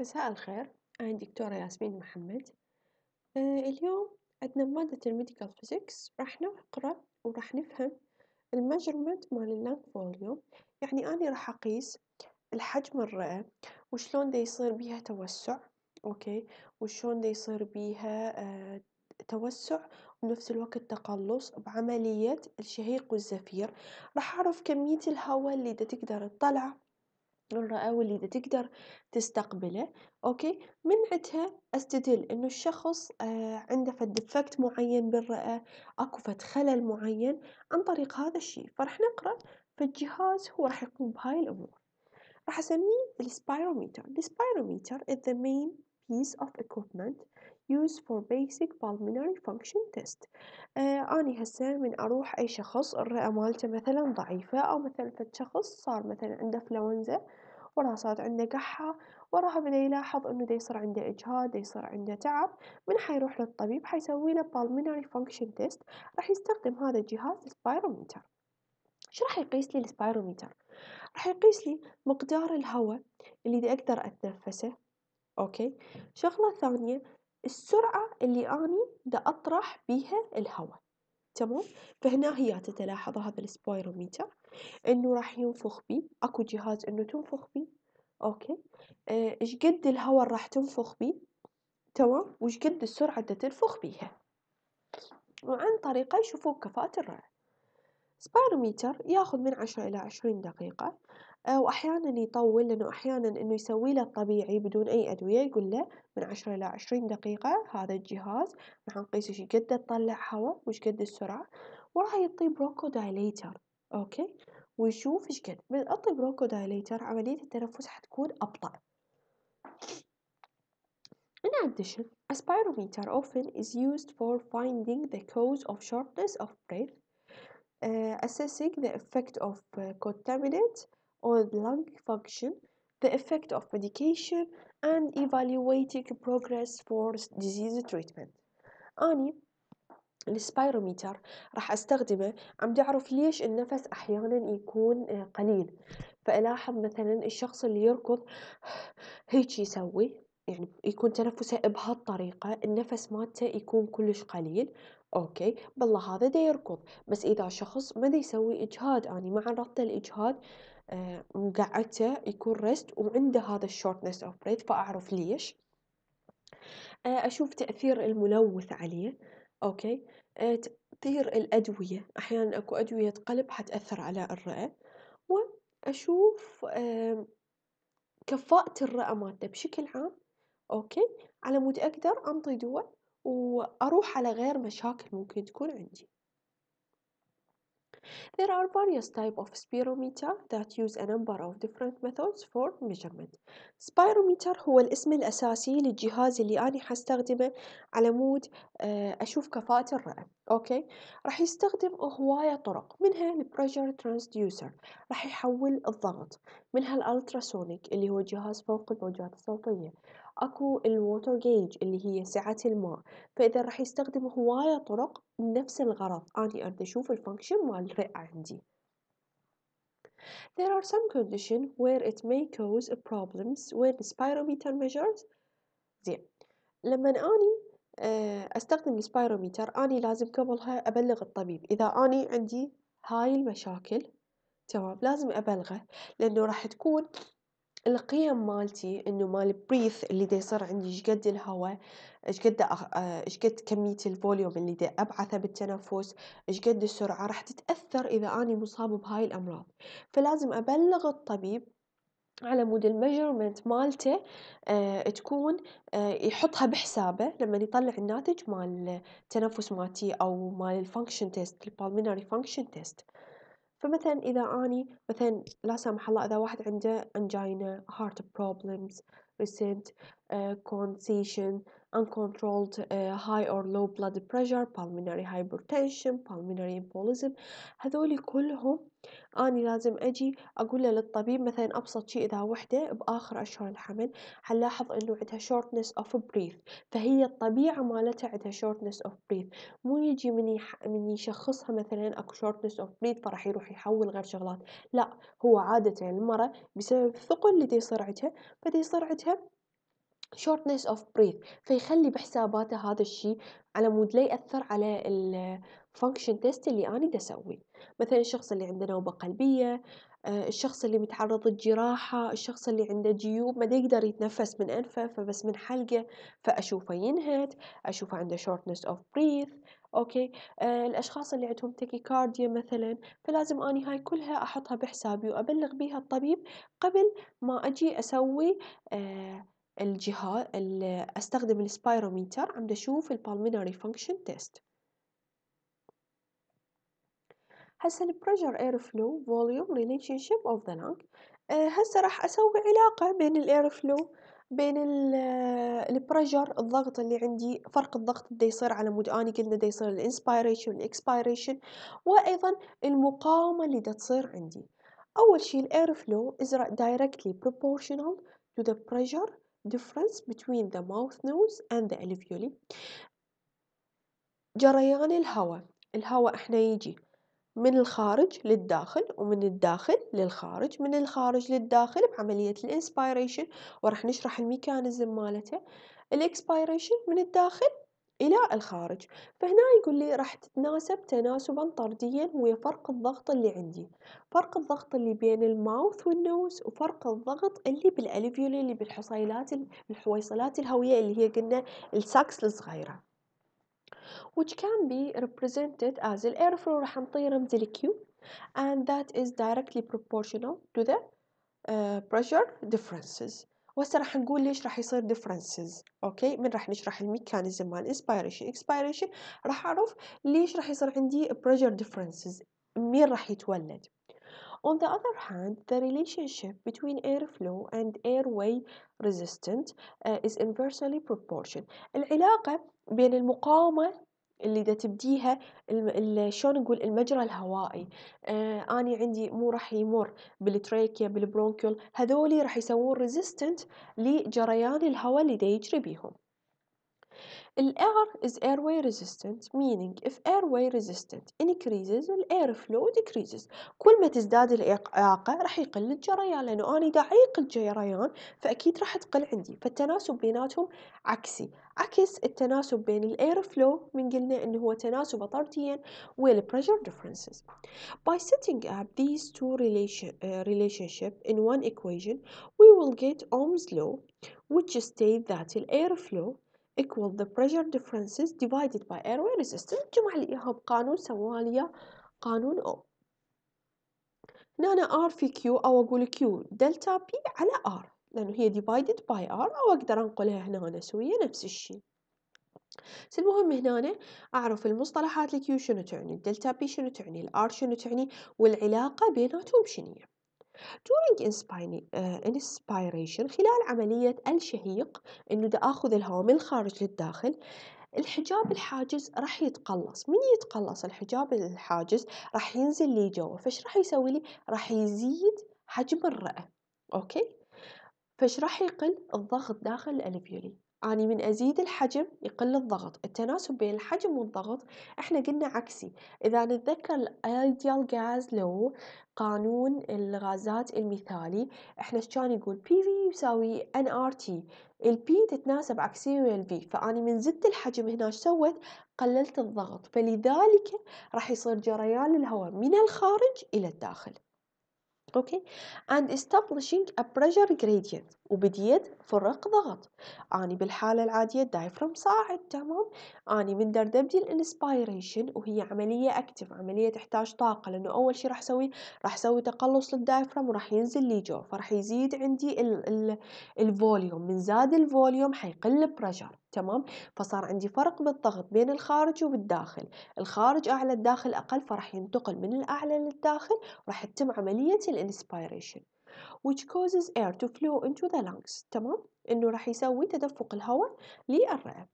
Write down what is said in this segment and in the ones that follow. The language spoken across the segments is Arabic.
مساء الخير أنا الدكتورة ياسمين محمد آه، اليوم عندنا مادة الميديكال فيزيكس راح نقرأ وراح نفهم المجرمنت مال اللانك فوليوم يعني أني راح أقيس الحجم الرئة وشلون دا يصير بيها توسع أوكي وشلون دا يصير بيها آه توسع وبنفس الوقت تقلص بعملية الشهيق والزفير راح أعرف كمية الهواء اللي دا تقدر تطلع المرة أو إذا تقدر تستقبله أوكي من عندها أستدل إنه الشخص آه، عنده فد فكت معين بالرئة أكو فد خلل معين عن طريق هذا الشيء فرح نقرأ فالجهاز هو راح يقوم بهاي الأمور راح أسميه السبايروميتر السبايروميتر is the main piece of equipment used for basic pulmonary function test آه أني هسه من أروح أي شخص الرئة مالته مثلا ضعيفة أو مثلا فد شخص صار مثلا عنده إنفلونزا وراها صارت عنده قحة وراها بدأ يلاحظ إنه دا يصير عنده إجهاد دا يصير عنده تعب من حيروح للطبيب حيسوي له بالمنري فانكشن تيست راح يستخدم هذا الجهاز السبايروميتر ايش راح يقيس لي السبايروميتر راح يقيس لي مقدار الهواء اللي دا أقدر أتنفسه أوكي شغلة ثانية السرعة اللي أني دا أطرح بيها الهواء تمام فهنا هي تتلاحظ هذا السبايروميتر انه راح ينفخ بي اكو جهاز انه تنفخ بي أوكي آه إيش قد الهواء اللي راح تنفخ بيه تمام وإيش قد السرعة اللي تنفخ بيها وعن طريقة يشوفوا كفاءة الرئه سباروميتر ياخذ من عشرة إلى عشرين دقيقة آه، وأحيانا يطول لأنه أحيانا إنه يسوي له الطبيعي بدون أي أدوية يقول له من عشرة إلى عشرين دقيقة هذا الجهاز راح نقيس إيش قد تطلع هواء وإيش قد السرعة وراح يعطيه بروكودايليتر أوكي ويشوف ايش كان بروكو دايليتر عملية التنفس حتكون أبطأ In addition, a spirometer often is used for finding the cause of shortness of breath, uh, assessing the effect of uh, contaminants on lung function, the effect of medication, and evaluating progress for disease treatment. أني السبايروميتر راح استخدمه عم تعرف ليش النفس احيانا يكون آه، قليل فالاحظ مثلا الشخص اللي يركض هيك يسوي يعني يكون تنفسه بهالطريقة النفس مالته يكون كلش قليل اوكي بالله هذا دا يركض بس اذا شخص ما دا يسوي اجهاد اني يعني ما عرضته الاجهاد آه، مقعدته يكون ريست وعنده هذا الشورتنس اوف بريث فاعرف ليش آه، اشوف تاثير الملوث عليه أوكي آه، تاثير الأدوية أحيانا أكو أدوية قلب حتأثر على الرئة وأشوف كفاءة الرئة مالته بشكل عام أوكي علمود أقدر أنطي دوا وأروح على غير مشاكل ممكن تكون عندي. There are various types of spirometer that use a number of different methods for measurement. spirometer هو الاسم الأساسي للجهاز اللي أنا حستخدمه على مود آه، أشوف كفاءة الرئة، أوكي؟ راح يستخدم هواية طرق منها البريشر ترانسديوسر راح يحول الضغط، منها الألتراسونيك اللي هو جهاز فوق الموجات الصوتية. اكو الووتر جيج اللي هي سعة الماء فإذا راح يستخدم هواية طرق نفس الغرض أني أريد أشوف الفانكشن مال الرئة عندي There are some conditions where it may cause problems when spirometer measures زين لما أني آه، أستخدم السبيروميتر أني لازم قبلها أبلغ الطبيب إذا أني عندي هاي المشاكل تمام لازم أبلغه لأنه راح تكون القيم مالتي انه مال بريث اللي دي يصير عندي ايش قد الهواء ايش قد آه، ايش قد كميه الفوليوم اللي دي ابعثه بالتنفس ايش قد السرعه راح تتاثر اذا اني مصاب بهاي الامراض فلازم ابلغ الطبيب على مود الميجرمنت مالته آه تكون آه يحطها بحسابه لما يطلع الناتج مال التنفس مالتي او مال الفانكشن تيست البالمينري فانكشن تيست فمثلا إذا أني مثلا لا سمح الله إذا واحد عنده أنجينا هارت بروبلمز ريسنت آه، congestion, uncontrolled آه، high or low blood pressure, pulmonary hypertension, pulmonary embolism هذول كلهم أنا لازم أجي أقول للطبيب مثلا أبسط شيء إذا وحدة بآخر أشهر الحمل حنلاحظ إنه عندها shortness of breath فهي الطبيعة مالتها عندها shortness of breath مو يجي من يح... من يشخصها مثلا أكو shortness of breath فراح يروح يحول غير شغلات لا هو عادة المرأة بسبب الثقل اللي يصير عندها فدي عندها shortness of breath فيخلي بحساباته هذا الشيء على مود لا يأثر على الفانكشن تيست اللي أنا دا مثلا الشخص اللي عنده نوبة قلبية آه، الشخص اللي متعرض لجراحة الشخص اللي عنده جيوب ما يقدر يتنفس من أنفه فبس من حلقه فأشوفه ينهد أشوفه عنده shortness of breath اوكي آه الاشخاص اللي عندهم تكيكارديا مثلا فلازم اني هاي كلها احطها بحسابي وابلغ بيها الطبيب قبل ما اجي اسوي آه الجهاز استخدم السبايروميتر عم بشوف البالمينري فانكشن تيست هسه البريشر اير فلو فوليوم ريليشن شيب اوف ذا لانج هسه راح اسوي علاقه بين الاير فلو بين البريشر آه، الضغط اللي عندي فرق الضغط اللي يصير على مود اني قلنا دا يصير الانسبيريشن والاكسبيريشن وايضا المقاومه اللي دا تصير عندي اول شيء الاير فلو از دايركتلي بروبورشنال to the pressure difference between the mouth nose and the alveoli جريان الهواء الهواء احنا يجي من الخارج للداخل ومن الداخل للخارج من الخارج للداخل بعملية الانسبيريشن ورح نشرح الميكانيزم مالته الاكسبيريشن من الداخل إلى الخارج فهنا يقول لي راح تتناسب تناسبا طرديا ويا فرق الضغط اللي عندي فرق الضغط اللي بين الماوث والنوز وفرق الضغط اللي بالالفيولي اللي بالحصيلات الحويصلات الهوية اللي هي قلنا الساكس الصغيرة which can be represented as ال airflow راح نطير رمز ال Q and that is directly proportional to the uh, pressure differences وهسه راح نقول ليش راح يصير differences اوكي من راح نشرح الميكانيزم مال inspiration expiration راح اعرف ليش راح يصير عندي pressure differences مين راح يتولد On the other hand, the relationship between airflow and airway resistance uh, is inversely proportional. العلاقة بين المقاومة اللي دا تبديها شلون نقول المجرى الهوائي آه اني عندي مو راح يمر بالتريكيا بالبرونكيول هذولي راح يسوون ريزيستنت لجريان الهواء اللي دا يجري بيهم air is airway resistant meaning if airway resistant increases الاير flow decreases كل ما تزداد الإعاقة راح يقل الجريان لأنه أنا إذا أعيق الجريان فأكيد راح تقل عندي فالتناسب بيناتهم عكسي عكس التناسب بين الاير فلو من قلنا انه هو تناسب طرديا والبريشر differences by setting up these two relation, uh, relationship in one equation we will get Ohm's law which state that الاير flow equal the pressure differences divided by airway resistance جمع لي إياها بقانون سوى لي قانون O هنا أنا R في Q أو أقول Q دلتا P على R لأنه هي divided by R أو أقدر أنقلها هنا أنا سوية نفس الشيء بس المهم هنا أعرف المصطلحات الكيو شنو تعني الدلتا بي شنو تعني الآر شنو تعني والعلاقة بيناتهم شنو during uh, inspiration خلال عملية الشهيق إنه دا آخذ الهواء من الخارج للداخل الحجاب الحاجز راح يتقلص من يتقلص الحجاب الحاجز راح ينزل لي جوا فش راح يسوي لي راح يزيد حجم الرئة أوكي فش راح يقل الضغط داخل الألفيولي أني من أزيد الحجم يقل الضغط التناسب بين الحجم والضغط إحنا قلنا عكسي إذا نتذكر الايديال غاز لو قانون الغازات المثالي إحنا كان يقول بي في يساوي ان ار تي البي تتناسب عكسيا ويا البي فأني من زدت الحجم هنا سويت قللت الضغط فلذلك راح يصير جريان الهواء من الخارج إلى الداخل okay and establishing a pressure gradient وبديت فرق ضغط أني بالحالة العادية الدايفرام صاعد تمام أني من دردبتي الانسبيريشن وهي عملية أكتف عملية تحتاج طاقة لأنه أول شيء راح أسوي راح أسوي تقلص للدايفرام وراح ينزل لي جو فراح يزيد عندي الفوليوم من زاد الفوليوم حيقل البريشر تمام فصار عندي فرق بالضغط بين الخارج وبالداخل الخارج أعلى الداخل أقل فراح ينتقل من الأعلى للداخل وراح تتم عملية الانسبيريشن which causes air to flow into the lungs تمام انه راح يسوي تدفق الهواء للرئه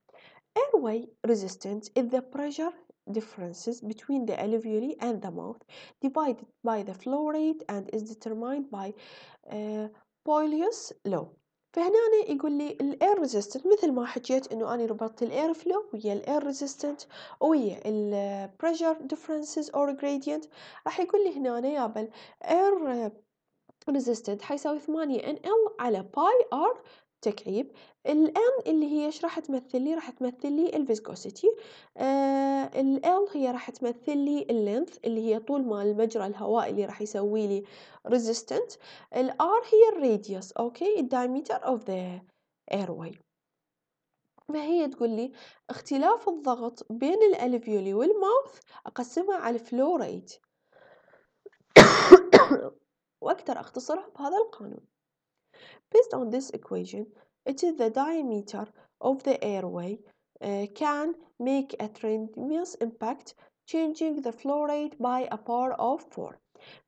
airway resistance is the pressure differences between the alveoli and the mouth divided by the flow rate and is determined by uh, Poilius law فهنا يقول لي الاير ريزيستنت مثل ما حكيت انه انا ربطت الاير فلو ويا الاير ريزيستنت ويا البريشر ديفرنسز اور جريدينت راح يقول لي هنا يا بل اير ريزيستنت حيساوي 8 ان ال على باي ار تكعيب الآن اللي هي ايش راح تمثل لي راح تمثل لي الفيسكوسيتي آه الآل هي راح تمثل لي اللينث اللي هي طول ما المجرى الهوائي اللي راح يسوي لي ريزيستنت الآر هي الراديوس أوكي الدايمتر أوف ذا ايرواي فهي تقول لي اختلاف الضغط بين الالفيولي والماوث اقسمها على الفلو ريت واقدر اختصرها بهذا القانون Based on this equation, it is the diameter of the airway uh, can make a tremendous impact changing the flow rate by a power of 4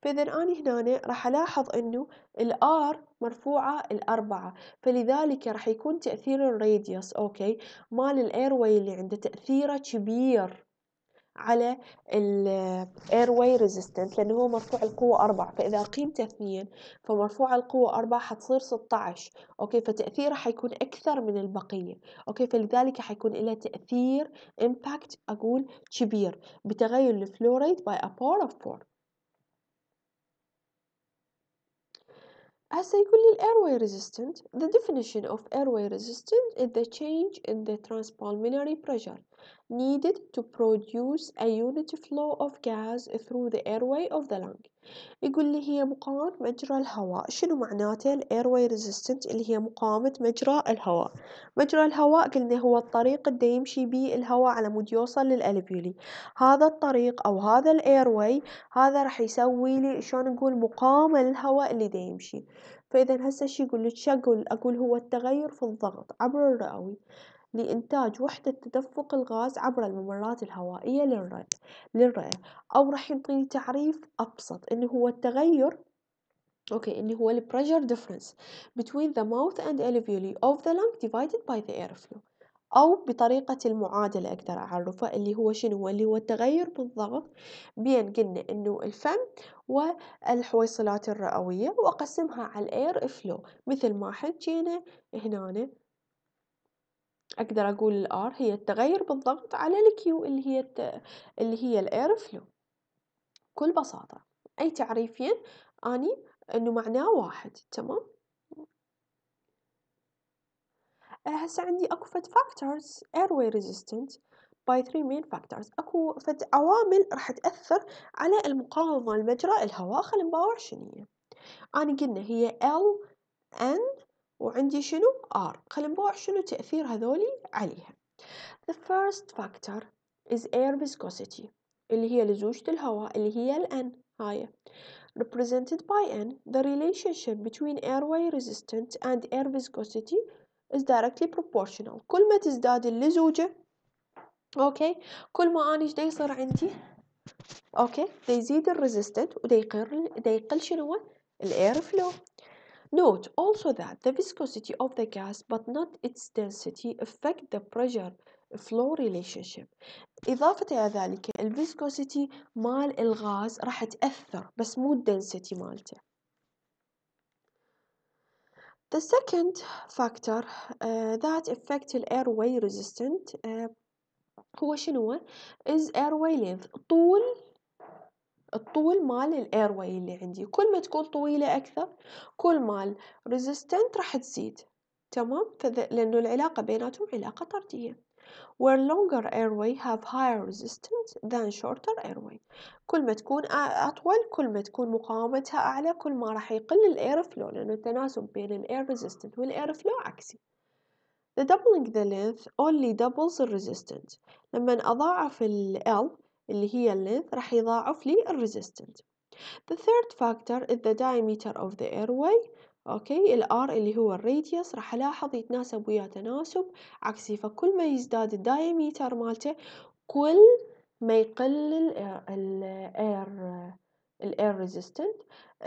فإذا أنا هنا راح ألاحظ أنه R مرفوعة الأربعة فلذلك راح يكون تأثير الراديوس أوكي مال الإيرواي اللي عنده تأثيره كبير على الاير واي ريزيستنت لانه هو مرفوع القوه 4 فاذا قيمته 2 فمرفوع القوه 4 حتصير 16 اوكي فتاثيره حيكون اكثر من البقيه اوكي فلذلك حيكون له تاثير امباكت اقول كبير بتغير الفلوريد باي ا باور اوف 4 هسه يقول لي airway resistant the definition of airway ريزيستنت از ذا تشينج ان ذا transpulmonary بريشر needed to produce a unit flow of gas through the airway of the lung يقول لي هي مقاومة مجرى الهواء شنو معناته ال airway resistant اللي هي مقاومة مجرى الهواء مجرى الهواء قلنا هو الطريق اللي يمشي به الهواء على مود يوصل للألفيولي هذا الطريق أو هذا ال airway هذا راح يسوي لي شلون نقول مقاومة للهواء اللي دا يمشي فإذا هسه شو يقول لي أقول هو التغير في الضغط عبر الرئوي لإنتاج وحدة تدفق الغاز عبر الممرات الهوائية للرئة للرئة أو راح يعطيني تعريف أبسط إنه هو التغير اوكي اللي هو البريشر ديفرنس between the mouth and alveoli of the lung divided by the airflow او بطريقه المعادله اقدر اعرفه اللي هو شنو هو اللي هو التغير بالضغط بين قلنا انه الفم والحويصلات الرئويه واقسمها على الاير فلو مثل ما حكينا هنا أقدر أقول الار هي التغير بالضغط على الكيو اللي هي الت... اللي هي الإير فلو بكل بساطة أي تعريفين أني إنه معناه واحد تمام أه، هسه عندي اكو فد factors airway ريزيستنت by 3 main factors اكو فد عوامل راح تأثر على المقاومة المجرى الهواء خلينا نباور شنو هي اني قلنا هي L N وعندي شنو R خلينا نبوع شنو تأثير هذولي عليها The first factor is air viscosity اللي هي لزوجة الهواء اللي هي ال N هاي represented by N the relationship between airway resistance and air viscosity is directly proportional كل ما تزداد اللزوجة اوكي كل ما انا ايش يصير عندي اوكي دا يزيد الريزيستنت ودا يقل دا يقل شنو الاير فلو Note also that the viscosity of the gas but not its density affect the pressure flow relationship إضافة إلى ذلك ال viscosity مال الغاز راح تأثر بس مو density مالته The second factor uh, that affects ال airway resistance uh, هو شنو is airway length طول الطول مال الايرواي اللي عندي كل ما تكون طويله اكثر كل ما الريزيستنت راح تزيد تمام لانه العلاقه بيناتهم علاقه طرديه where longer airway have higher resistance than shorter airway كل ما تكون أطول كل ما تكون مقاومتها أعلى كل ما راح يقل الاير فلو لأنه التناسب بين الاير ريزيستنت والاير فلو عكسي The doubling the length only doubles the resistance لما أضاعف ال L اللي هي اللينث راح يضاعف لي الريزيستنت The third factor is the diameter of the airway اوكي الار اللي هو الراديوس راح الاحظ يتناسب وياه تناسب عكسي فكل ما يزداد الدايميتر مالته كل ما يقل الاير الاير ريزيستنت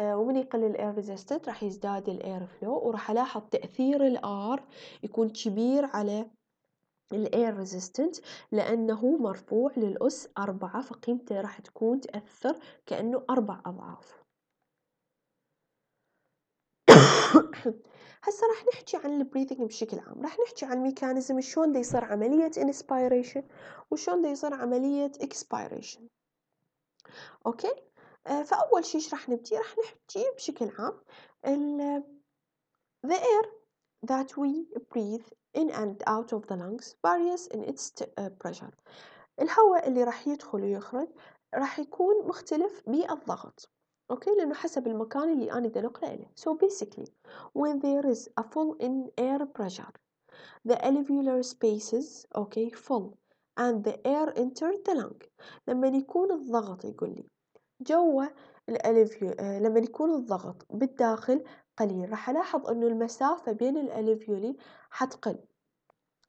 ومن يقل الاير ريزيستنت راح يزداد الاير فلو وراح الاحظ تاثير الار يكون كبير على الاير ريزيستنت لانه مرفوع للاس أربعة فقيمته راح تكون تاثر كانه اربع اضعاف هسه راح نحكي عن البريثنج بشكل عام راح نحكي عن ميكانيزم شلون دا يصير عمليه انسبيريشن وشلون دا يصير عمليه اكسبيريشن اوكي آه، فاول شيء راح نبدي راح نحكي بشكل عام the air that we breathe in and out of the lungs varies in its uh, pressure الهواء اللي راح يدخل ويخرج راح يكون مختلف بالضغط اوكي لانه حسب المكان اللي انا بدي انقله اليه so basically when there is a full in air pressure the alveolar spaces okay full and the air enters the lung لما يكون الضغط يقول لي جوا آه، لما يكون الضغط بالداخل قليل راح الاحظ انه المسافه بين الالفيولي حتقل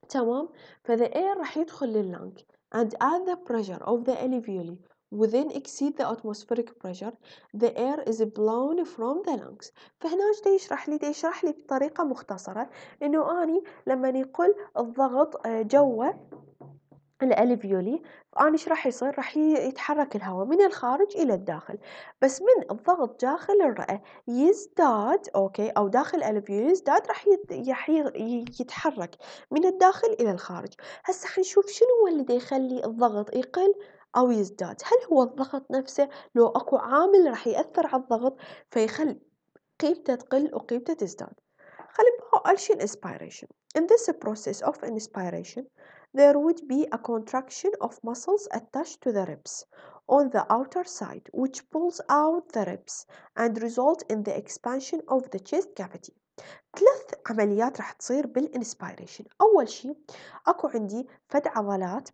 تمام فذا air راح يدخل لللنج and at the pressure of the alveoli within exceed the atmospheric pressure the air is blown from the lungs فهنا ايش يشرح لي يشرح لي بطريقه مختصره انه اني لما يقول الضغط جوه الألفيولي فأنا إيش راح يصير راح يتحرك الهواء من الخارج إلى الداخل بس من الضغط داخل الرئة يزداد أوكي أو داخل الألفيولي يزداد راح يتحرك من الداخل إلى الخارج هسه حنشوف شنو هو اللي يخلي الضغط يقل أو يزداد هل هو الضغط نفسه لو أكو عامل راح يأثر على الضغط فيخلي قيمته تقل وقيمته تزداد خلينا أول الشين inspiration in this process of inspiration there would be a contraction of muscles attached to the ribs on the outer side which pulls out the ribs and result in the expansion of the chest cavity ثلاث عمليات راح تصير بالانسبيريشن اول شيء اكو عندي فد عضلات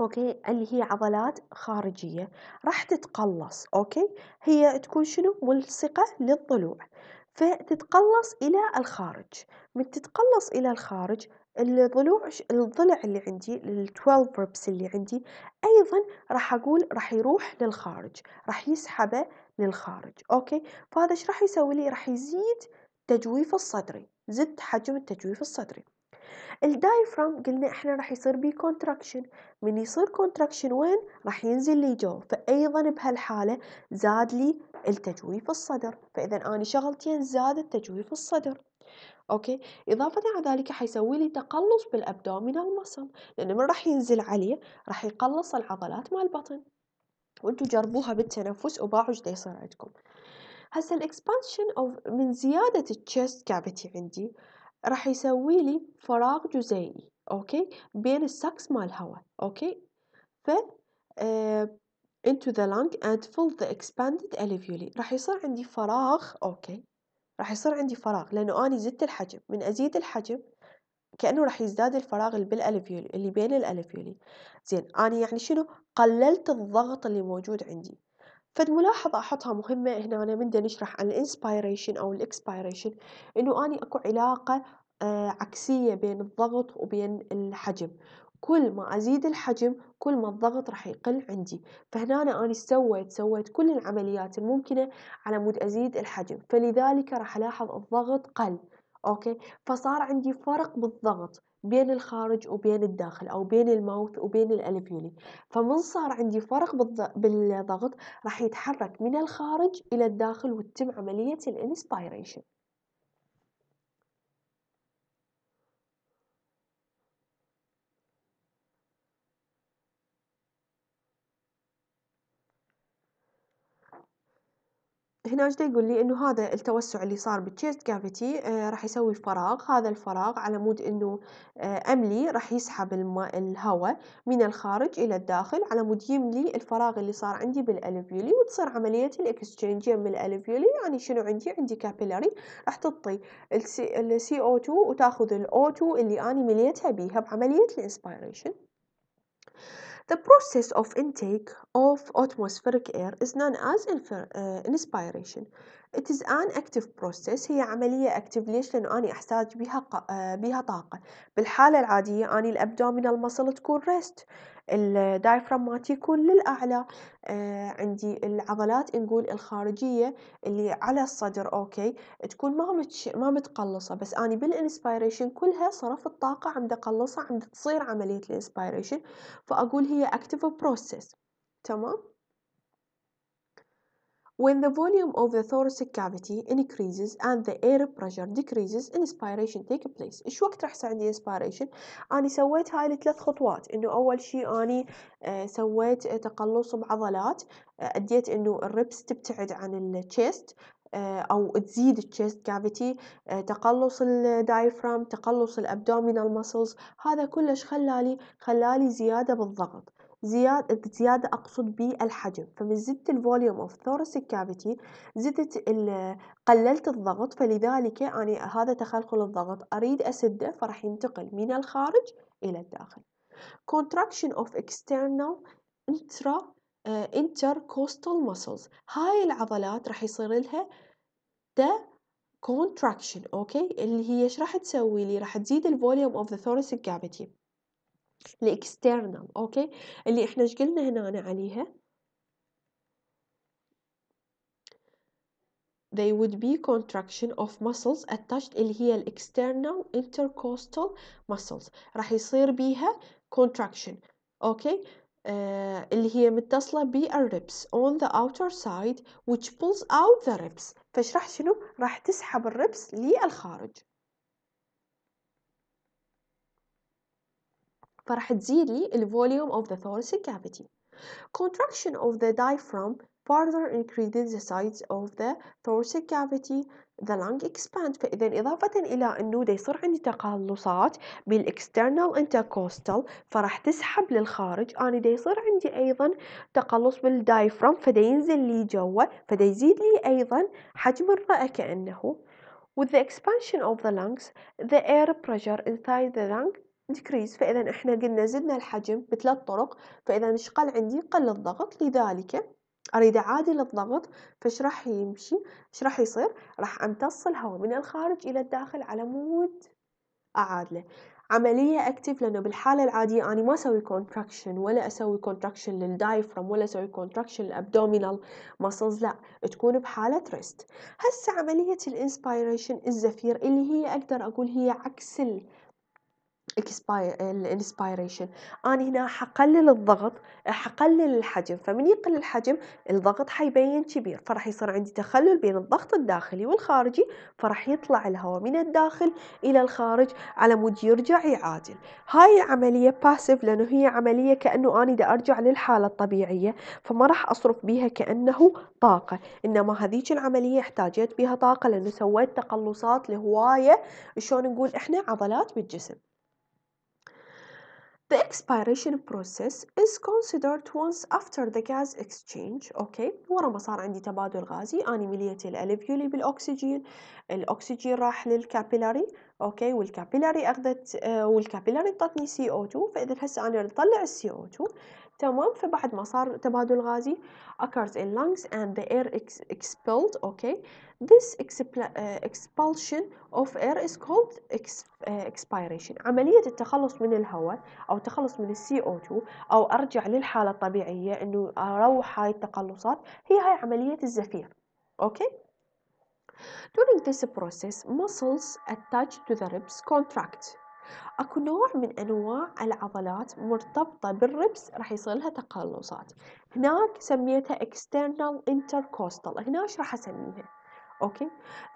اوكي اللي هي عضلات خارجيه راح تتقلص اوكي هي تكون شنو ملصقه للضلوع فتتقلص إلى الخارج من تتقلص إلى الخارج الضلوع الضلع اللي عندي ال 12 ربس اللي عندي أيضا راح أقول راح يروح للخارج راح يسحبه للخارج أوكي فهذا ايش راح يسوي لي راح يزيد تجويف الصدري زدت حجم التجويف الصدري الدايفرام قلنا احنا راح يصير بيه كونتراكشن من يصير كونتراكشن وين راح ينزل لي جو فايضا بهالحاله زاد لي التجويف الصدر فإذا أنا شغلتين زادت تجويف الصدر أوكي إضافة على ذلك حيسوي لي تقلص بالأبدومينال مصل لأنه من راح ينزل عليه راح يقلص العضلات مع البطن وانتو جربوها بالتنفس وباعوا ايش يصير عندكم هسا الاكسبانشن او من زياده الشيست كافيتي عندي راح يسوي لي فراغ جزيئي اوكي بين السكس مع الهواء اوكي ف آه into the lung and fill the expanded alveoli راح يصير عندي فراغ أوكي راح يصير عندي فراغ لأنه أنا زدت الحجم من أزيد الحجم كأنه راح يزداد الفراغ اللي بالألفيولي اللي بين الألفيولي زين أنا يعني شنو قللت الضغط اللي موجود عندي فد ملاحظة أحطها مهمة هنا أنا من نشرح عن الانسبيريشن أو الاكسبيريشن إنه أني أكو علاقة آه، عكسية بين الضغط وبين الحجم كل ما أزيد الحجم كل ما الضغط راح يقل عندي فهنا أنا سويت سويت كل العمليات الممكنة على مود أزيد الحجم فلذلك راح ألاحظ الضغط قل أوكي فصار عندي فرق بالضغط بين الخارج وبين الداخل أو بين الماوث وبين الألفيولي فمن صار عندي فرق بالضغط راح يتحرك من الخارج إلى الداخل وتتم عملية الانسبيريشن هنا ايش يقول لي انه هذا التوسع اللي صار بالتشيست كافيتي آه، راح يسوي فراغ هذا الفراغ على مود انه آه املي راح يسحب الهواء من الخارج الى الداخل على مود يملي الفراغ اللي صار عندي بالالفيولي وتصير عمليه الاكستشينج يم الالفيولي يعني شنو عندي عندي كابيلاري راح تطي السي او 2 وتاخذ الاو 2 اللي اني مليتها بيها بعمليه الانسبيريشن The process of intake of atmospheric air is known as uh, inspiration. it is an active process هي عملية active ليش لأنه أنا أحتاج بها آه، بها طاقة بالحالة العادية أنا الأبدومينال مصل تكون rest الدايفرام مالتي يكون للأعلى آه عندي العضلات نقول الخارجية اللي على الصدر أوكي تكون ما متش ما متقلصة بس أنا بالإنسبيريشن كلها صرفت طاقة عم تقلصها عم تصير عملية الإنسبيريشن فأقول هي active process تمام When the volume of the thoracic cavity increases and the air pressure decreases, inspiration takes place. ايش وقت راح يصير عندي inspiration؟ أنا سويت هاي الثلاث خطوات، إنه أول شيء أني آه، سويت تقلص بعضلات، آه، أديت إنه الريبس تبتعد عن الشيست، آه، او تزيد الشيست كافيتي تقلص الدايفرام تقلص الابدومينال ماسلز هذا كلش خلالي خلالي زياده بالضغط زيادة زيادة أقصد بالحجم فمن زدت الفوليوم اوف ثورس كافيتي زدت قللت الضغط فلذلك أنا هذا تخلخل الضغط أريد أسده فراح ينتقل من الخارج إلى الداخل contraction of external intra uh, intercostal muscles هاي العضلات راح يصير لها the contraction اوكي اللي هي ايش راح تسوي لي راح تزيد الفوليوم اوف ذا thoracic cavity الاكسترنال اوكي اللي احنا ايش قلنا هنا عليها they would be contraction of muscles attached اللي هي الاكسترنال intercostal muscles راح يصير بيها contraction اوكي uh, اللي هي متصلة بالريبس on the outer side which pulls out the ribs فاشرح شنو راح تسحب الريبس للخارج فراح تزيد لي ال volume of the thoracic cavity contraction of the diaphragm further increases the size of the thoracic cavity the lung expand فإذا إضافة إلى أنه دا يصير عندي تقلصات بال external intercostal فراح تسحب للخارج أنا دا يصير عندي أيضا تقلص بالدايفرام فدا ينزل لي جوا فدا يزيد لي أيضا حجم الرئة كأنه With the expansion of the lungs, the air pressure inside the lung decrease فإذا إحنا قلنا زدنا الحجم بثلاث طرق فإذا إيش قل عندي قل الضغط لذلك أريد أعادل الضغط فإيش راح يمشي إيش راح يصير راح أمتص الهواء من الخارج إلى الداخل على مود أعادله عملية اكتف لأنه بالحالة العادية أنا ما أسوي كونتراكشن ولا أسوي كونتراكشن للدايفرام ولا أسوي كونتراكشن للأبدومينال ماسلز لا تكون بحالة ريست هسه عملية الانسبيريشن الزفير اللي هي أقدر أقول هي عكس الانسبيريشن انا هنا حقلل الضغط حقلل الحجم فمن يقل الحجم الضغط حيبين كبير فراح يصير عندي تخلل بين الضغط الداخلي والخارجي فراح يطلع الهواء من الداخل الى الخارج على مود يرجع يعادل هاي عمليه باسيف لانه هي عمليه كانه انا دا ارجع للحاله الطبيعيه فما راح اصرف بيها كانه طاقه انما هذيك العمليه احتاجت بها طاقه لانه سويت تقلصات لهوايه شلون نقول احنا عضلات بالجسم The expiration process is considered once after the gas exchange Okay. ورا ما صار عندي تبادل غازي أنا مليت الالفيولي بالاكسجين الاكسجين راح للكابيلاري اوكي والكابيلاري اخذت آه، والكابيلاري اعطتني co 2 فاذا هسه انا اطلع أطلع 2 تمام فبعد ما صار تبادل غازي occurs in lungs and the air ex expelled okay this expulsion of air is called expiration عملية التخلص من الهواء أو التخلص من ال CO2 أو أرجع للحالة الطبيعية إنه أروح هاي التقلصات هي هاي عملية الزفير okay? During this process, muscles attached to the ribs contract اكو نوع من انواع العضلات مرتبطة بالربس راح يصير لها تقلصات هناك سميتها external intercostal هنا ايش راح اسميها اوكي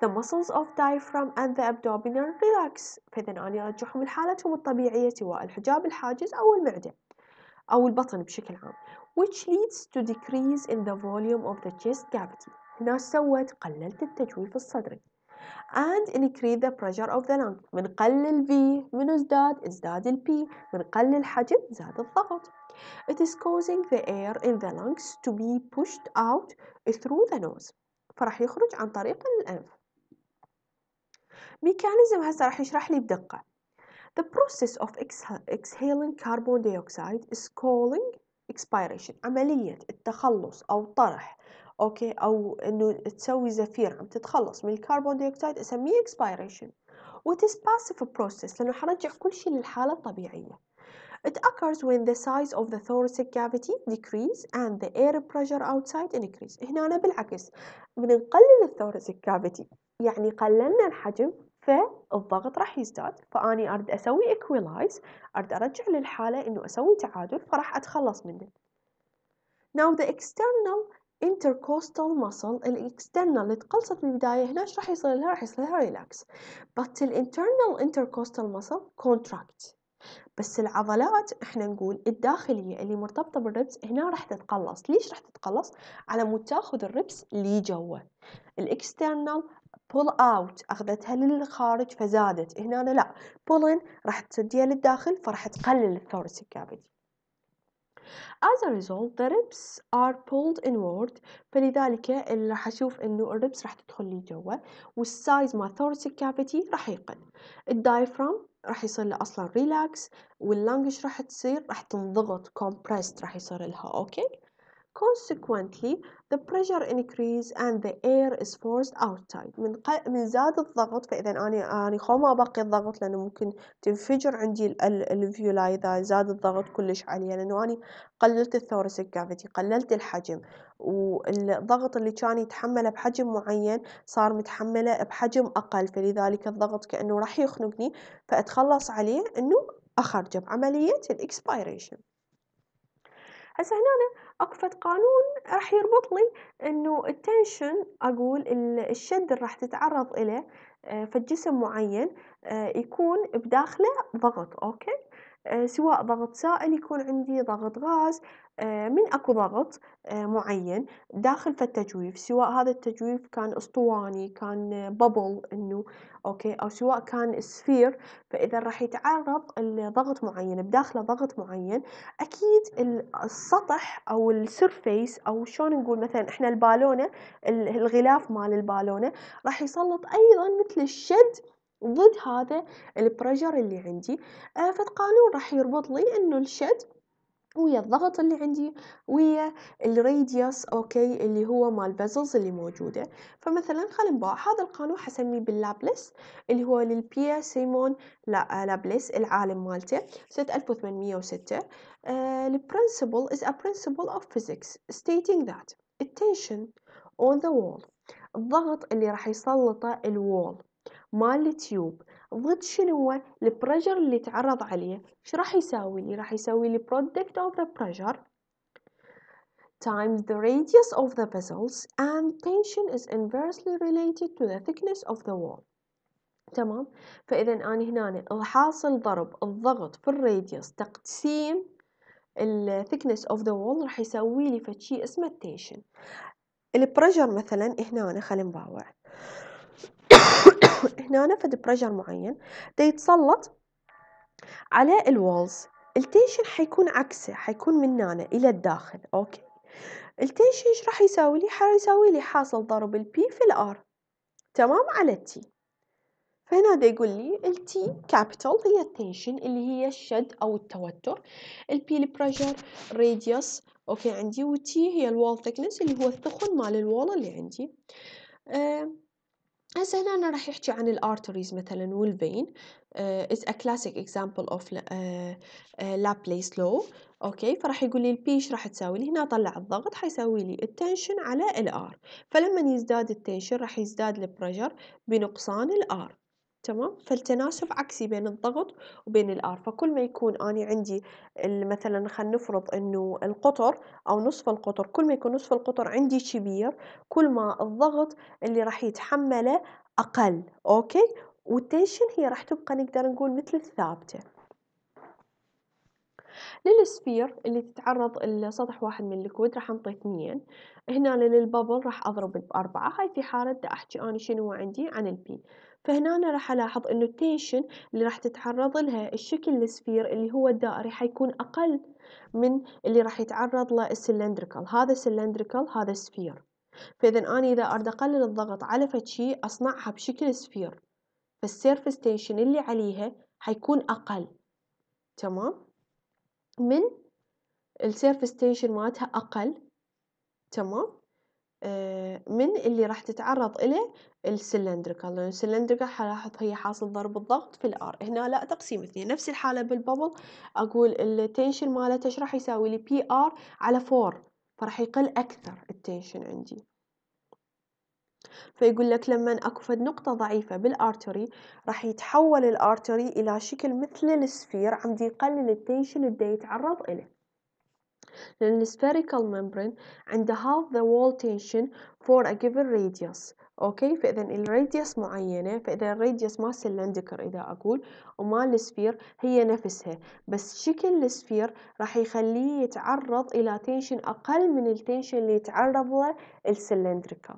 the muscles of diaphragm and the abdominal relax فاذا انا ارجعهم لحالتهم الطبيعية سواء الحجاب الحاجز او المعدة او البطن بشكل عام which leads to decrease in the volume of the chest cavity هنا سوت قللت التجويف الصدري and increase the pressure of the lung بنقلل V من ازداد ال P بنقلل حجم زاد الضغط It is causing the air in the lungs to be pushed out through the nose فراح يخرج عن طريق الأنف ميكانيزم هسه راح يشرح لي بدقة The process of exhaling carbon dioxide is calling expiration عملية التخلص أو طرح اوكي او انه تسوي زفير عم تتخلص من الكربون ديوكسيد اسميه اكسبيريشن وتس passive process لانه حرجع كل شيء للحاله الطبيعيه It occurs when the size of the thoracic cavity decrease and the air pressure outside increase. هنا أنا بالعكس بنقلل الثوراسيك كافيتي يعني قللنا الحجم فالضغط راح يزداد فأني أرد أسوي equalize أرد أرجع للحالة إنه أسوي تعادل فراح أتخلص منه. Now the external intercostal muscle الاكسترنال اللي تقلصت بالبدايه هنا ايش راح يصير لها راح يصير لها relax but internal intercostal muscle contract بس العضلات احنا نقول الداخليه اللي مرتبطه بالربس هنا راح تتقلص ليش راح تتقلص على مود تاخذ الربس لي جوا الاكسترنال pull out اخذتها للخارج فزادت هنا لا pull in راح تسديها للداخل فراح تقلل الثورسيك كافيتي As a result the ribs are pulled inward فلذلك اللي راح اشوف انه الربس راح تدخل لي جوا والسايز مال thoracic cavity راح يقل الدايفرام راح يصير له اصلا ريلاكس واللانجش راح تصير راح تنضغط compressed راح يصير لها اوكي okay? Consequently, the pressure increase and the air is forced outside. من ق... من زاد الضغط فإذا أنا أنا خو ما بقي الضغط لأنه ممكن تنفجر عندي الفيولا إذا زاد الضغط كلش عالي لأنه أنا قللت الثورس كافيتي قللت الحجم والضغط اللي كان يتحمله بحجم معين صار متحمله بحجم أقل فلذلك الضغط كأنه راح يخنقني فأتخلص عليه إنه أخرجه بعملية الإكسبيريشن. هسه هنا اقفة قانون راح يربط لي انه التنشن اقول الشد اللي راح تتعرض له آه، في جسم معين آه، يكون بداخله ضغط اوكي آه، سواء ضغط سائل يكون عندي ضغط غاز آه، من اكو ضغط آه، معين داخل فالتجويف سواء هذا التجويف كان اسطواني كان ببل انه اوكي او سواء كان سفير فاذا راح يتعرض لضغط معين بداخله ضغط معين اكيد السطح او السيرفيس او شلون نقول مثلا احنا البالونه الغلاف مال البالونه راح يسلط ايضا مثل الشد ضد هذا البريشر اللي عندي آه فالقانون راح يربط لي انه الشد ويا الضغط اللي عندي ويا الراديوس اوكي اللي هو مال بازلز اللي موجوده فمثلا خلينا نباع هذا القانون حسميه باللابلس اللي هو للبيير سيمون لا آه، لابلس العالم مالته سنه 1806 البرنسبل is a principle of physics stating that التنشن on the wall الضغط اللي راح يسلطه الوول مال التيوب ضد شنو هو البريشر اللي تعرض عليه ايش راح يساوي لي راح يساوي لي product of the pressure times the radius of the vessels and tension is inversely related to the thickness of the wall تمام فاذا انا هنا الحاصل ضرب الضغط في الراديوس تقسيم الثيكنس اوف ذا وول راح يسوي لي فشي اسمه التنشن البريشر مثلا هنا خلينا نباوع هنا فد بريشر معين يتسلط على الوالز التنشن حيكون عكسه حيكون من هنا الى الداخل اوكي التنشن ايش راح يساوي لي حيساوي لي حاصل ضرب البي في الار تمام على التي فهنا دا يقول لي التي كابيتال هي التنشن اللي هي الشد او التوتر البي البريشر راديوس اوكي عندي وتي هي الوال ثيكنس اللي هو الثخن مال الوال اللي عندي آه هسه هنا أنا راح يحكي عن الارتريز مثلا والفين uh, آه، is a classic example of uh, uh, Laplace law اوكي فراح يقول لي البي ايش راح تساوي لي هنا طلع الضغط حيساوي لي التنشن على الار فلما يزداد التنشن راح يزداد البريشر بنقصان الار تمام فالتناسب عكسي بين الضغط وبين الار فكل ما يكون اني عندي مثلا خلينا نفرض انه القطر او نصف القطر كل ما يكون نصف القطر عندي كبير كل ما الضغط اللي راح يتحمله اقل اوكي والتنشن هي راح تبقى نقدر نقول مثل الثابته للسفير اللي تتعرض لسطح واحد من الكويت راح انطي اثنين هنا للبابل راح اضرب باربعة هاي في حالة احكي اني شنو عندي عن البي فهنا أنا راح ألاحظ إنه التنشن اللي راح تتعرض لها الشكل السفير اللي هو الدائري حيكون أقل من اللي راح يتعرض له السلندريكال هذا سلندريكال هذا سفير فإذا أنا إذا أرد أقلل الضغط على فتشي أصنعها بشكل سفير فالسيرفس تنشن اللي عليها حيكون أقل تمام من السيرفس تنشن مالتها أقل تمام آه، من اللي راح تتعرض إليه السلندريكال لأن السلندريكال حلاحظ هي حاصل ضرب الضغط في الار هنا لا تقسيم اثنين نفس الحالة بالببل أقول التنشن مالته ايش راح يساوي لي بي ار على فور فراح يقل أكثر التنشن عندي فيقول لك لما اكو فد نقطة ضعيفة بالارتري راح يتحول الارتري الى شكل مثل السفير عم يقلل التنشن اللي يتعرض اليه لأن spherical membrane half the wall tension for a given radius اوكي فاذا الراديوس معينه فاذا الراديوس مال سلندكر اذا اقول ومال السفير هي نفسها بس شكل السفير راح يخليه يتعرض الى تنشن اقل من التنشن اللي يتعرض له السلندريكال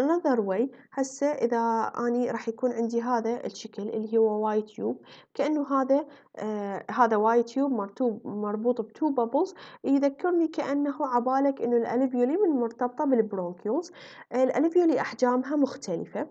another way هسه إذا أني راح يكون عندي هذا الشكل اللي هو واي تيوب كأنه هذا آه هذا واي تيوب مرتوب مربوط ب two bubbles يذكرني كأنه عبالك إنه الألفيولي من مرتبطة بالبرونكيولز الألفيولي أحجامها مختلفة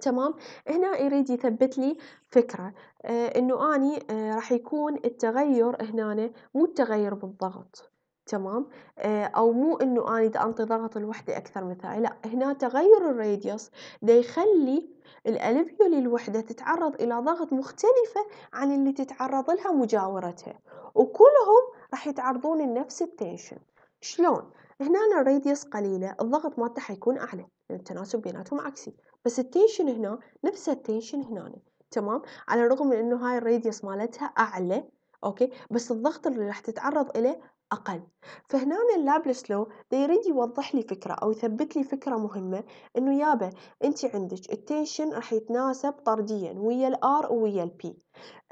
تمام هنا يريد يثبت لي فكرة آه انه اني آه راح يكون التغير هنا مو التغير بالضغط تمام آه، او مو انه اني انطي ضغط الوحده اكثر مثالي لا هنا تغير الراديوس ده يخلي الالفيول الوحده تتعرض الى ضغط مختلفه عن اللي تتعرض لها مجاورتها وكلهم راح يتعرضون لنفس التنشن شلون هنا الراديوس قليله الضغط مالته حيكون اعلى لان يعني التناسب بيناتهم عكسي بس التنشن هنا نفس التنشن هنا تمام على الرغم من انه هاي الراديوس مالتها اعلى اوكي بس الضغط اللي راح تتعرض اليه أقل فهنا اللابلس لو يريد يوضح لي فكرة أو يثبت لي فكرة مهمة إنه يابا أنت عندك التنشن راح يتناسب طرديا ويا الآر ويا البي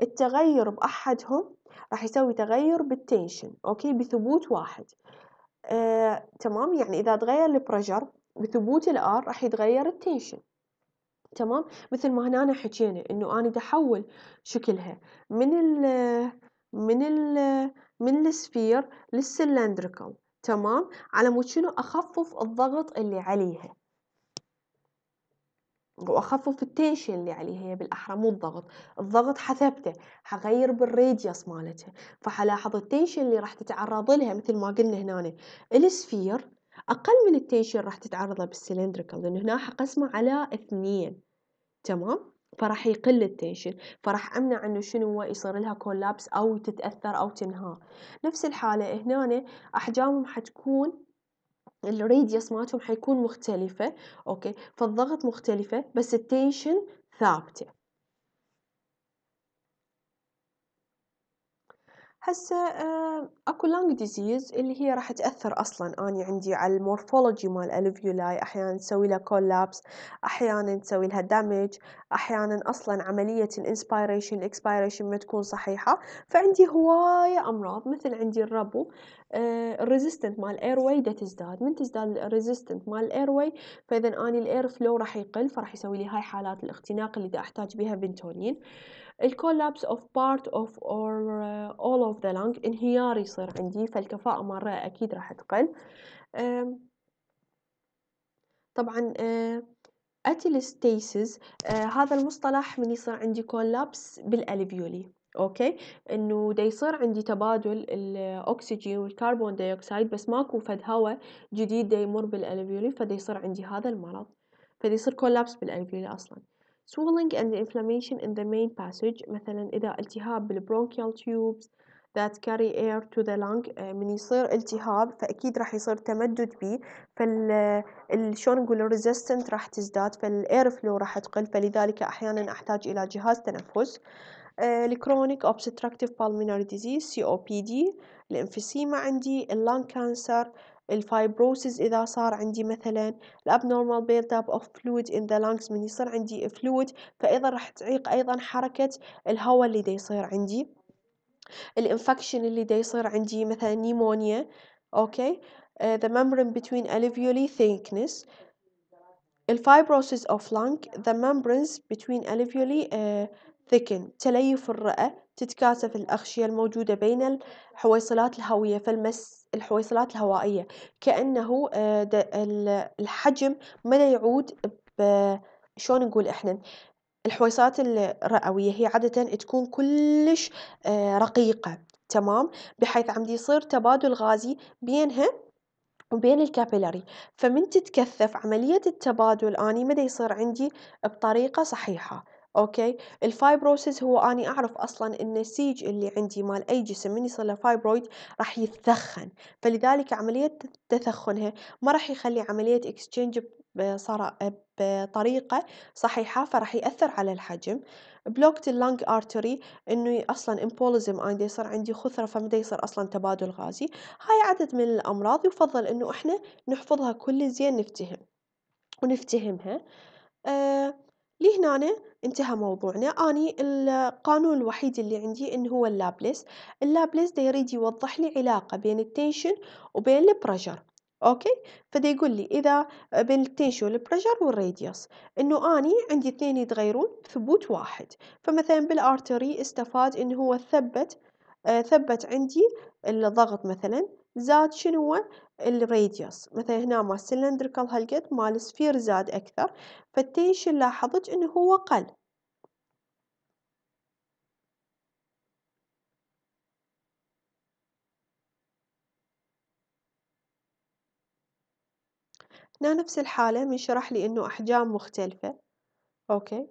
التغير بأحدهم راح يسوي تغير بالتنشن أوكي بثبوت واحد آه، تمام يعني إذا تغير البرجر بثبوت الآر راح يتغير التنشن تمام مثل ما هنا حكينا إنه أنا تحول شكلها من ال من ال من السفير للسلندريكال تمام على مود شنو اخفف الضغط اللي عليها واخفف التنشن اللي عليها هي بالاحرى مو الضغط الضغط حثبته حغير بالراديوس مالتها فحلاحظ التنشن اللي راح تتعرض لها مثل ما قلنا هنا السفير اقل من التنشن راح تتعرض له لانه هنا حقسمه على اثنين تمام فراح يقل التنشن فراح امنع انه شنو يصير لها كولابس او تتاثر او تنهار نفس الحاله هنا احجامهم حتكون الريديوس مالتهم حيكون مختلفه اوكي فالضغط مختلفه بس التنشن ثابته هسه آه، اكو لانج ديزيز اللي هي راح تاثر اصلا اني عندي على المورفولوجي مال الفيولاي احيانا تسوي لها كولابس احيانا تسوي لها دامج احيانا اصلا عمليه الانسبيريشن الاكسبيريشن ما تكون صحيحه فعندي هوايه امراض مثل عندي الربو الريزيستنت آه، مال اير واي تزداد من تزداد الريزيستنت مال اير واي فاذا اني الاير فلو راح يقل فراح يسوي لي هاي حالات الاختناق اللي دا احتاج بها بنتولين الكولابس اوف بارت اوف اور اول اوف ذا لانج انهيار يصير عندي فالكفاءة مرة اكيد راح تقل طبعا اتيلستيسز آه، آه، هذا المصطلح من يصير عندي كولابس بالالفيولي اوكي انه دا يصير عندي تبادل الاكسجين والكربون دايوكسيد بس ماكو فد هواء جديد دا يمر بالالفيولي فدا يصير عندي هذا المرض فدا يصير كولابس بالالفيولي اصلا swelling and inflammation in the main passage مثلا إذا التهاب بالbronchial tubes that carry air to the lung آه، من يصير التهاب فأكيد راح يصير تمدد به فالشون آه، نقول resistant راح تزداد فالair flow راح تقل فلذلك أحيانا أحتاج إلى جهاز تنفس الكرونيك آه، obstructive pulmonary disease COPD الانفسيما عندي اللان كانسر الفايبروسيس إذا صار عندي مثلا الابنورمال بيلد اب اوف فلويد ان ذا لانكس من يصير عندي فلويد فإذا راح تعيق أيضا حركة الهواء اللي دا يصير عندي الانفكشن اللي دا يصير عندي مثلا نيمونيا اوكي ذا ممبرين بتوين الفيولي ثيكنس thickness الفايبروسيس اوف لانك ذا ممبرينز بتوين الفيولي ثيكن تليف الرئة تتكاثف الأغشية الموجودة بين الحويصلات الهوية فالمس الحويصلات الهوائية كأنه آه، الحجم مدى يعود شلون نقول احنا الحويصلات الرئوية هي عادة تكون كلش آه، رقيقة تمام بحيث عم يصير تبادل غازي بينها وبين الكابيلاري فمن تتكثف عملية التبادل أني مدى يصير عندي بطريقة صحيحة اوكي الفايبروسيس هو اني اعرف اصلا ان النسيج اللي عندي مال اي جسم من يصير له فايبرويد راح يتثخن فلذلك عمليه تثخنها ما راح يخلي عمليه اكستشينج بطريقه صحيحه فراح ياثر على الحجم بلوكت اللانج ارتري انه اصلا امبوليزم عندي يصير عندي خثره فما يصير اصلا تبادل غازي هاي عدد من الامراض يفضل انه احنا نحفظها كل زين نفتهم ونفتهمها آه لهنا انتهى موضوعنا اني القانون الوحيد اللي عندي ان هو اللابلس اللابلس دا يريد يوضح لي علاقة بين التنشن وبين البرجر اوكي فدا يقول لي اذا بين التنشن والبرجر والراديوس انه اني عندي اثنين يتغيرون بثبوت واحد فمثلا بالارتري استفاد انه هو ثبت آه ثبت عندي الضغط مثلا زاد شنو الراديوس مثلا هنا مال سلندريكال هالقد مال سفير زاد أكثر فتيش لاحظت إنه هو قل هنا نفس الحالة من شرح لي إنه أحجام مختلفة أوكي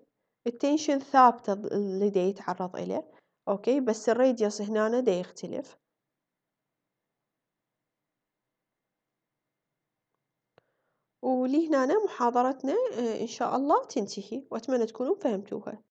التنشن ثابتة اللي دا يتعرض إله أوكي بس الراديوس هنا دا يختلف ولهنا محاضرتنا آه، إن شاء الله تنتهي وأتمنى تكونوا فهمتوها